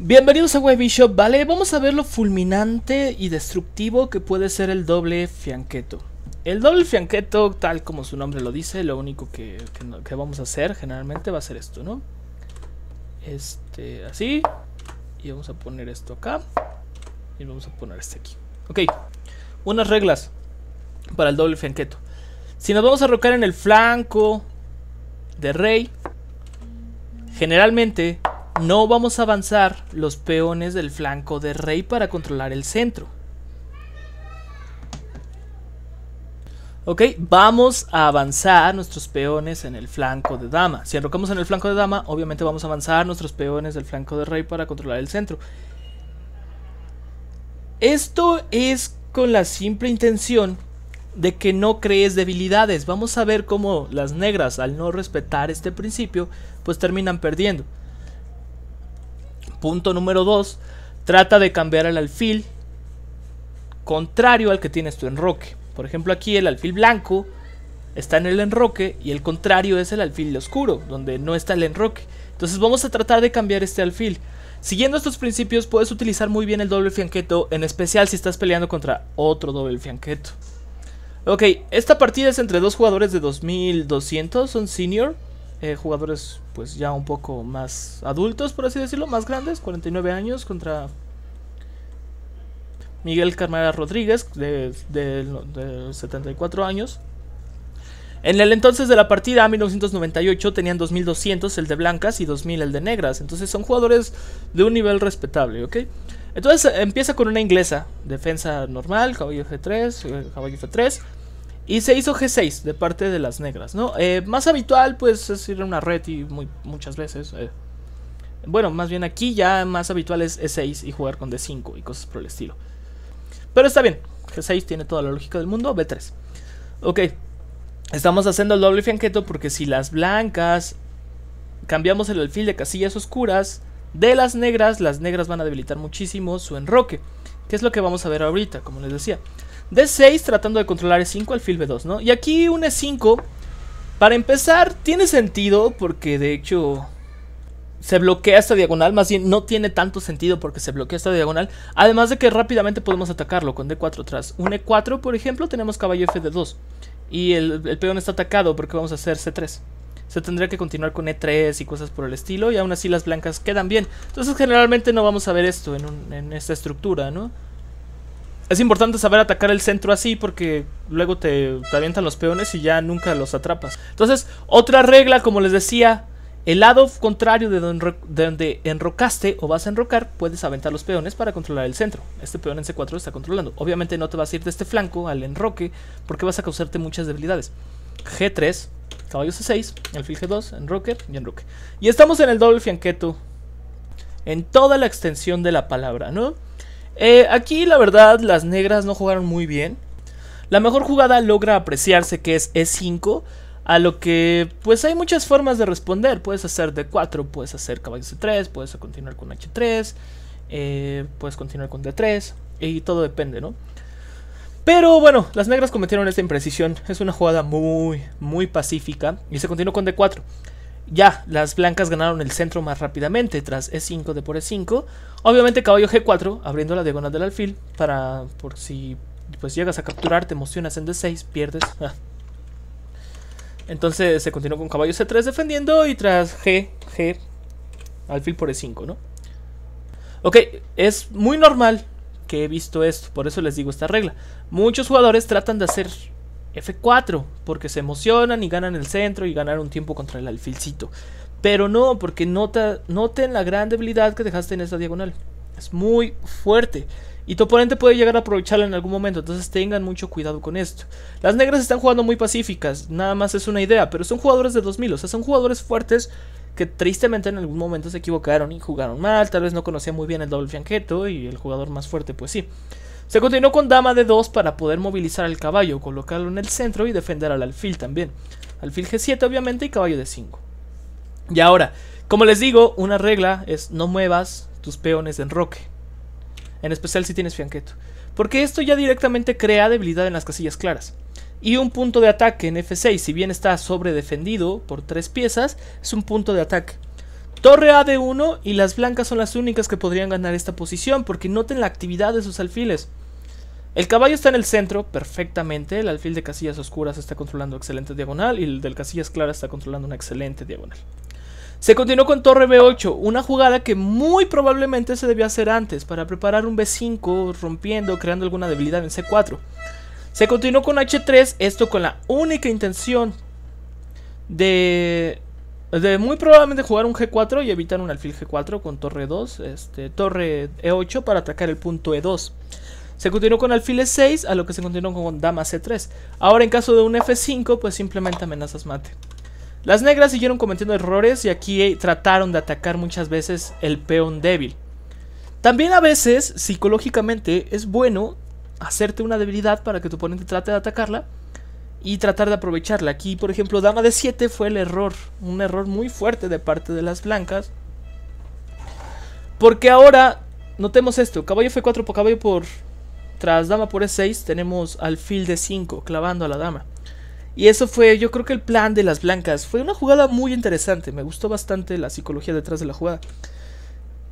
Bienvenidos a Web Bishop, ¿vale? Vamos a ver lo fulminante y destructivo que puede ser el doble fianqueto. El doble fianqueto, tal como su nombre lo dice, lo único que, vamos a hacer generalmente va a ser esto, ¿no? Este, así. Y vamos a poner esto acá. Y vamos a poner este aquí. Ok, unas reglas para el doble fianqueto. Si nos vamos a rocar en el flanco de rey, generalmente no vamos a avanzar los peones del flanco de rey para controlar el centro. Ok, vamos a avanzar nuestros peones en el flanco de dama. Si enrocamos en el flanco de dama, obviamente vamos a avanzar nuestros peones del flanco de rey para controlar el centro. Esto es con la simple intención de que no crees debilidades. Vamos a ver cómo las negras, al no respetar este principio, pues terminan perdiendo. Punto número 2. Trata de cambiar el alfil contrario al que tienes tu enroque. Por ejemplo, aquí el alfil blanco está en el enroque y el contrario es el alfil oscuro, donde no está el enroque. Entonces vamos a tratar de cambiar este alfil. Siguiendo estos principios puedes utilizar muy bien el doble fianqueto, en especial si estás peleando contra otro doble fianqueto. Ok, esta partida es entre dos jugadores de 2200, son senior. Eh, jugadores pues ya un poco más adultos, por así decirlo, más grandes, 49 años contra Miguel Carmela Rodríguez, de, 74 años. En el entonces de la partida, 1998, tenían 2200 el de blancas y 2000 el de negras. Entonces son jugadores de un nivel respetable, ¿ok? Entonces empieza con una inglesa, defensa normal, caballo F3, caballo F3. Y se hizo G6 de parte de las negras, ¿no? Eh, más habitual, pues, es ir a una red y muchas veces. Eh. Bueno, más bien aquí ya más habitual es E6 y jugar con D5 y cosas por el estilo. Pero está bien, G6 tiene toda la lógica del mundo, B3. Ok, estamos haciendo el doble fianqueto porque si las blancas cambiamos el alfil de casillas oscuras de las negras, las negras van a debilitar muchísimo su enroque, que es lo que vamos a ver ahorita, como les decía. D6 tratando de controlar E5 alfil B2, ¿no? Y aquí un E5, para empezar, tiene sentido porque de hecho se bloquea esta diagonal, más bien no tiene tanto sentido porque se bloquea esta diagonal, además de que rápidamente podemos atacarlo con D4 atrás. Un E4, por ejemplo, tenemos caballo F de 2 y el, peón está atacado porque vamos a hacer C3. Se tendría que continuar con E3 y cosas por el estilo y aún así las blancas quedan bien. Entonces generalmente no vamos a ver esto en, en esta estructura, ¿no? Es importante saber atacar el centro así porque luego te, avientan los peones y ya nunca los atrapas. Entonces, otra regla, como les decía, el lado contrario de donde, enrocaste o vas a enrocar, puedes aventar los peones para controlar el centro. Este peón en C4 lo está controlando. Obviamente no te vas a ir de este flanco al enroque porque vas a causarte muchas debilidades. G3, caballo C6, alfil G2, enroque y enroque. Y estamos en el doble fianqueto. En toda la extensión de la palabra, ¿no? Eh, aquí la verdad las negras no jugaron muy bien. La mejor jugada logra apreciarse que es E5, a lo que pues hay muchas formas de responder. Puedes hacer D4, puedes hacer caballo C3, puedes continuar con H3, eh, puedes continuar con D3 y todo depende, ¿no? Pero bueno, las negras cometieron esta imprecisión. Es una jugada muy, muy pacífica y se continuó con D4. Ya, las blancas ganaron el centro más rápidamente, tras E5 de por E5. Obviamente caballo G4, abriendo la diagonal del alfil, para por si pues llegas a capturar, te emocionas en D6, pierdes. Ah. Entonces se continuó con caballo C3 defendiendo y tras G, G, alfil por E5, ¿no? Ok, es muy normal que he visto esto, por eso les digo esta regla. Muchos jugadores tratan de hacer F4, porque se emocionan y ganan el centro y un tiempo contra el alfilcito. Pero no, porque noten la gran debilidad que dejaste en esa diagonal. Es muy fuerte. Y tu oponente puede llegar a aprovecharla en algún momento, entonces tengan mucho cuidado con esto. Las negras están jugando muy pacíficas, nada más es una idea, pero son jugadores de 2000, o sea, son jugadores fuertes que tristemente en algún momento se equivocaron y jugaron mal, tal vez no conocían muy bien el doble fianqueto y el jugador más fuerte, pues sí. Se continuó con dama de 2 para poder movilizar al caballo, colocarlo en el centro y defender al alfil también. Alfil G7 obviamente y caballo de 5. Y ahora, como les digo, una regla es no muevas tus peones de enroque. En especial si tienes fianqueto. Porque esto ya directamente crea debilidad en las casillas claras. Y un punto de ataque en F6, si bien está sobredefendido por tres piezas, es un punto de ataque. Torre A de 1 y las blancas son las únicas que podrían ganar esta posición porque noten la actividad de sus alfiles. El caballo está en el centro perfectamente, el alfil de casillas oscuras está controlando excelente diagonal y el del casillas claras está controlando una excelente diagonal. Se continuó con torre B8, una jugada que muy probablemente se debía hacer antes para preparar un B5 rompiendo, creando alguna debilidad en C4. Se continuó con H3, esto con la única intención de, de muy probablemente jugar un G4 y evitar un alfil G4 con torre 2, este, torre E8 para atacar el punto E2. Se continuó con alfiles 6, a lo que se continuó con dama c3. Ahora en caso de un f5, pues simplemente amenazas mate. Las negras siguieron cometiendo errores y aquí eh, trataron de atacar muchas veces el peón débil. También a veces, psicológicamente, es bueno hacerte una debilidad para que tu oponente trate de atacarla y tratar de aprovecharla. Aquí, por ejemplo, dama de 7 fue el error, un error muy fuerte de parte de las blancas. Porque ahora, notemos esto, caballo f4 por caballo por tras dama por E6 tenemos alfil de 5 clavando a la dama. Y eso fue yo creo que el plan de las blancas. Fue una jugada muy interesante. Me gustó bastante la psicología detrás de la jugada.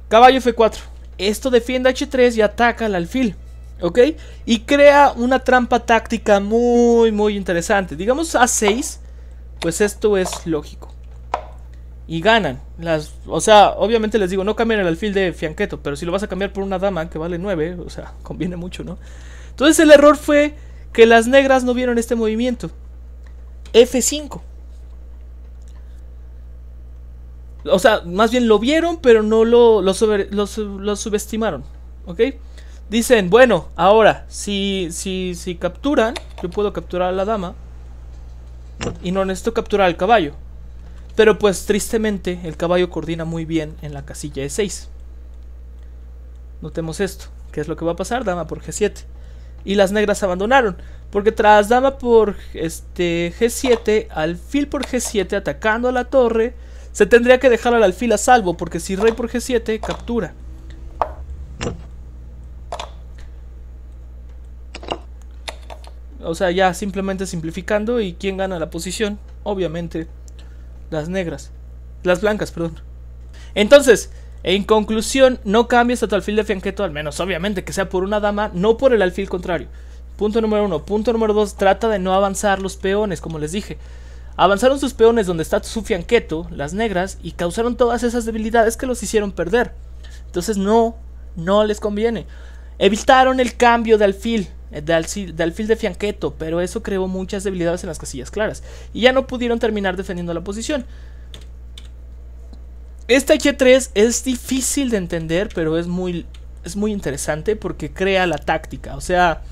Caballo F4. Esto defiende H3 y ataca al alfil. ¿Ok? Y crea una trampa táctica muy muy interesante. Digamos A6. Pues esto es lógico y ganan. Las, o sea, obviamente les digo, no cambien el alfil de Fianqueto, pero si lo vas a cambiar por una dama que vale 9, o sea, conviene mucho, ¿no? Entonces el error fue que las negras no vieron este movimiento. F5. O sea, más bien lo vieron, pero no lo, subestimaron. ¿Ok? Dicen, bueno, ahora, si, si, si capturan, yo puedo capturar a la dama. Y no necesito capturar al caballo. Pero pues tristemente el caballo coordina muy bien en la casilla E6. Notemos esto. ¿Qué es lo que va a pasar? Dama por G7. Y las negras abandonaron. Porque tras dama por este G7, alfil por G7 atacando a la torre, se tendría que dejar al alfil a salvo. Porque si rey por G7, captura. O sea, ya simplemente simplificando y quién gana la posición, obviamente las negras. Las blancas, perdón. Entonces, en conclusión, no cambies a tu alfil de fianqueto, al menos obviamente que sea por una dama, no por el alfil contrario. Punto número uno. Punto número dos, trata de no avanzar los peones, como les dije. Avanzaron sus peones donde está su fianqueto, las negras, y causaron todas esas debilidades que los hicieron perder. Entonces no, no les conviene. Evitaron el cambio de alfil. Eh, alfil de Fianqueto, pero eso creó muchas debilidades en las casillas claras y ya no pudieron terminar defendiendo la posición. Esta h 3 es difícil de entender, pero es muy, es muy interesante porque crea la táctica. O sea,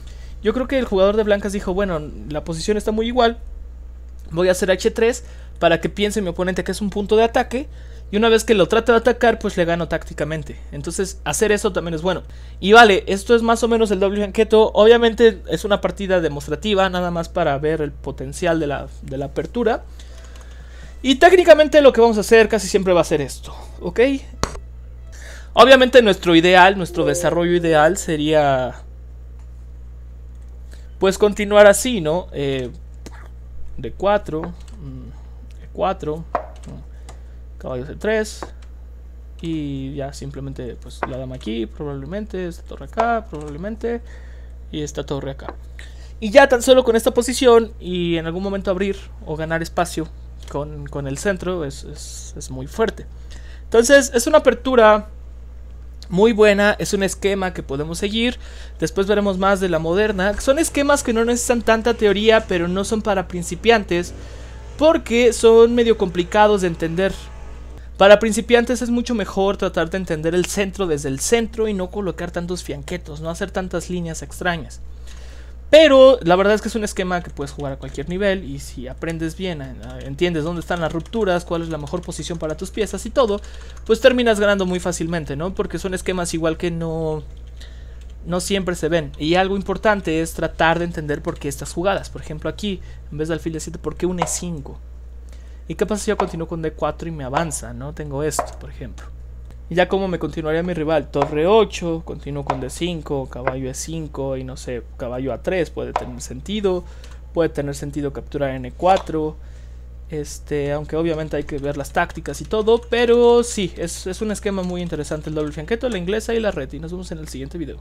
yo creo que el jugador de blancas dijo, bueno, la posición está muy igual, voy a hacer H3 para que piense mi oponente que es un punto de ataque. Y una vez que lo trate de atacar, pues le gano tácticamente. Entonces, hacer eso también es bueno. Y vale, esto es más o menos el doble banqueto. Obviamente es una partida demostrativa, nada más para ver el potencial de la, de la apertura. Y técnicamente lo que vamos a hacer casi siempre va a ser esto, ¿ok? Obviamente nuestro ideal, nuestro desarrollo ideal sería... Pues continuar así, ¿no? Eh, de 4, 4, caballo de 3 y ya simplemente pues la dama aquí probablemente, esta torre acá probablemente y esta torre acá. Y ya tan solo con esta posición y en algún momento abrir o ganar espacio con, el centro es, es muy fuerte. Entonces es una apertura muy buena, es un esquema que podemos seguir. Después veremos más de la moderna. Son esquemas que no necesitan tanta teoría, pero no son para principiantes, porque son medio complicados de entender. Para principiantes es mucho mejor tratar de entender el centro desde el centro y no colocar tantos fianquetos, no hacer tantas líneas extrañas. Pero la verdad es que es un esquema que puedes jugar a cualquier nivel y si aprendes bien, entiendes dónde están las rupturas, cuál es la mejor posición para tus piezas y todo, pues terminas ganando muy fácilmente, ¿no? Porque son esquemas igual que no no siempre se ven. Y algo importante es tratar de entender por qué estas jugadas. Por ejemplo, aquí, en vez de alfil de 7, ¿por qué un E5? ¿Y qué pasa si yo continúo con D4 y me avanza? ¿No? Tengo esto, por ejemplo. Y ya como me continuaría mi rival, torre 8, continúo con d5, caballo e5 y no sé, caballo a3 puede tener sentido, puede tener sentido capturar n4, este, aunque obviamente hay que ver las tácticas y todo, pero sí, es, es un esquema muy interesante el doble fianqueto, la inglesa y la red, y nos vemos en el siguiente video.